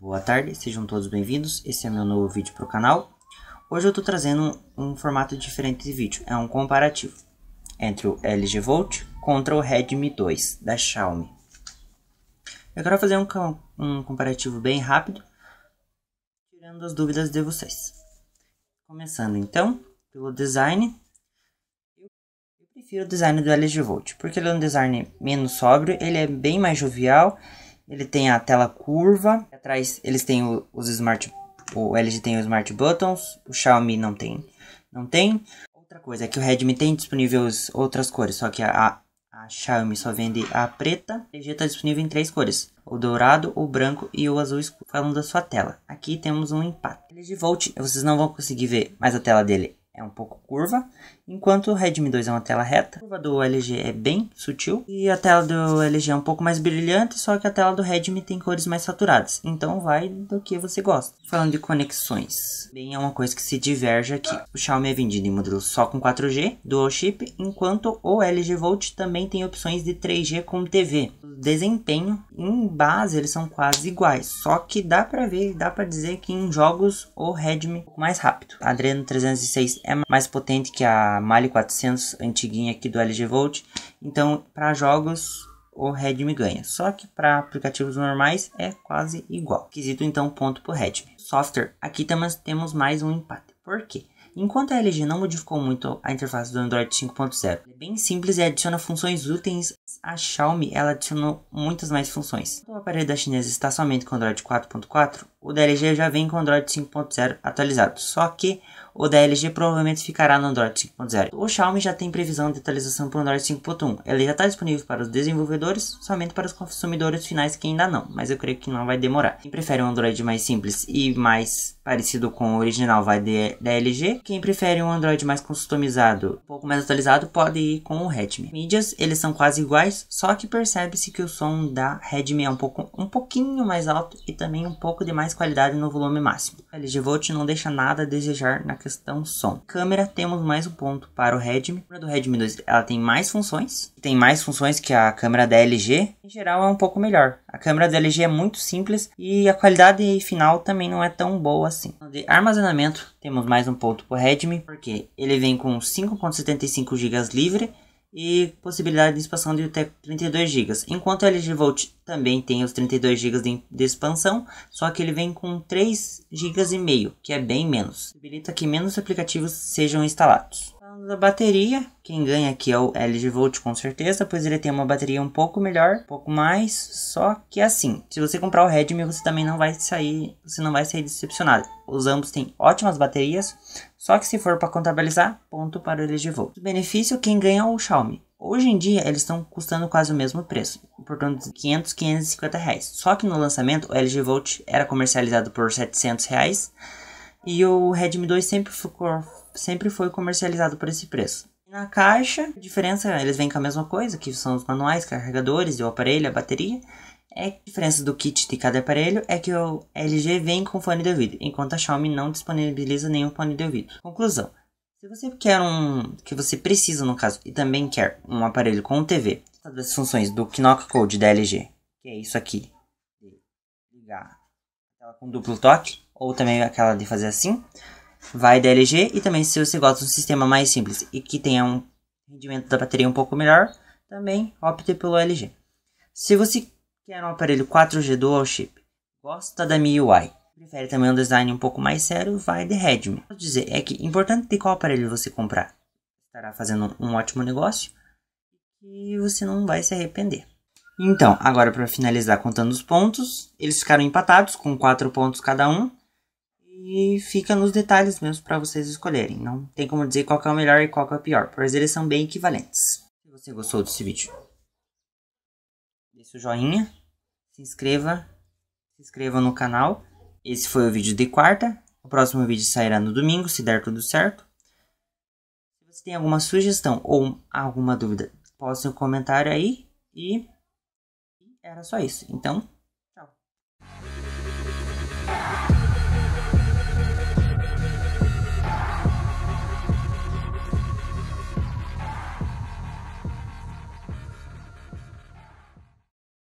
Boa tarde, sejam todos bem-vindos. Esse é meu novo vídeo para o canal. Hoje eu estou trazendo um, um, formato diferente de vídeo, é um comparativo entre o LG Volt contra o Redmi 2 da Xiaomi. Eu quero fazer um, um comparativo bem rápido, tirando as dúvidas de vocês. Começando então pelo design. Eu prefiro o design do LG Volt, porque ele é um design menos sóbrio, ele é bem mais jovial ele tem a tela curva. Atrás eles têm os smart. O LG tem os smart buttons. O Xiaomi não tem. Não tem. Outra coisa é que o Redmi tem disponíveis outras cores. Só que a, a Xiaomi só vende a preta. O LG está disponível em três cores: o dourado, o branco e o azul escuro. Falando da sua tela. Aqui temos um empate. LG Volt, vocês não vão conseguir ver mais a tela dele é um pouco curva, enquanto o Redmi 2 é uma tela reta. A curva do LG é bem sutil e a tela do LG é um pouco mais brilhante, só que a tela do Redmi tem cores mais saturadas. Então vai do que você gosta. Falando de conexões, bem é uma coisa que se diverge aqui. O Xiaomi é vendido em modelos só com 4G, dual chip, enquanto o LG Volt também tem opções de 3G com TV. O desempenho em base eles são quase iguais, só que dá para ver, dá para dizer que em jogos o Redmi é um mais rápido. Adreno 306 é mais potente que a Mali 400 antiguinha aqui do LG Volt. Então, para jogos, o Redmi ganha. Só que para aplicativos normais é quase igual. Quesito então ponto para o Redmi. Software, aqui temos mais um empate. Por quê? Enquanto a LG não modificou muito a interface do Android 5.0, é bem simples e adiciona funções úteis, a Xiaomi ela adicionou muitas mais funções. O aparelho da chinesa está somente com Android 4.4, o da LG já vem com Android 5.0 atualizado, só que o da LG provavelmente ficará no Android 5.0. O Xiaomi já tem previsão de atualização para o Android 5.1. Ela já está disponível para os desenvolvedores, somente para os consumidores finais que ainda não, mas eu creio que não vai demorar. Quem prefere um Android mais simples e mais parecido com o original vai de, da LG. Quem prefere um Android mais customizado, um pouco mais atualizado, pode ir com o Redmi. Mídias, eles são quase iguais, só que percebe-se que o som da Redmi é um, pouco, um pouquinho mais alto e também um pouco de mais qualidade no volume máximo. A LG Volt não deixa nada a desejar na questão som. Câmera, temos mais um ponto para o Redmi. A câmera do Redmi 2 ela tem mais funções, tem mais funções que a câmera da LG. Em geral, é um pouco melhor. A câmera da LG é muito simples e a qualidade final também não é tão boa assim. De armazenamento, temos mais um ponto para o Redmi, porque ele vem com 5,75 GB livre e possibilidade de expansão de até 32 GB. Enquanto o LG Volt também tem os 32 GB de, de expansão, só que ele vem com 3 GB e meio, que é bem menos. Habilita que menos aplicativos sejam instalados da bateria. Quem ganha aqui é o LG Volt com certeza, pois ele tem uma bateria um pouco melhor, um pouco mais, só que é assim, se você comprar o Redmi, você também não vai sair, você não vai sair decepcionado. Os ambos têm ótimas baterias, só que se for para contabilizar, ponto para o LG Volt. Benefício quem ganha é o Xiaomi. Hoje em dia eles estão custando quase o mesmo preço, por torno de 500, 550 reais. Só que no lançamento o LG Volt era comercializado por 700 reais e o Redmi 2 sempre ficou sempre foi comercializado por esse preço. Na caixa, a diferença, eles vêm com a mesma coisa, que são os manuais, carregadores, o aparelho, a bateria. É a diferença do kit de cada aparelho é que o LG vem com fone de ouvido, enquanto a Xiaomi não disponibiliza nenhum fone de ouvido. Conclusão: se você quer um que você precisa no caso e também quer um aparelho com TV, as funções do Knock Code da LG, que é isso aqui, ligar aquela com duplo toque ou também aquela de fazer assim, vai da LG. E também se você gosta de um sistema mais simples e que tenha um rendimento da bateria um pouco melhor, também opte pelo LG. Se você quer um aparelho 4G dual chip, gosta da MIUI, prefere também um design um pouco mais sério, vai de Redmi. Vou dizer, é que é importante de qual aparelho você comprar. Estará fazendo um ótimo negócio e você não vai se arrepender. Então, agora para finalizar contando os pontos, eles ficaram empatados com 4 pontos cada um. E fica nos detalhes mesmo para vocês escolherem. Não tem como dizer qual é o melhor e qual é o pior, pois eles são bem equivalentes. Se você gostou desse vídeo, deixe o joinha, se inscreva, se inscreva no canal. Esse foi o vídeo de quarta. O próximo vídeo sairá no domingo, se der tudo certo. Se você tem alguma sugestão ou alguma dúvida, poste um comentário aí. E era só isso. Então,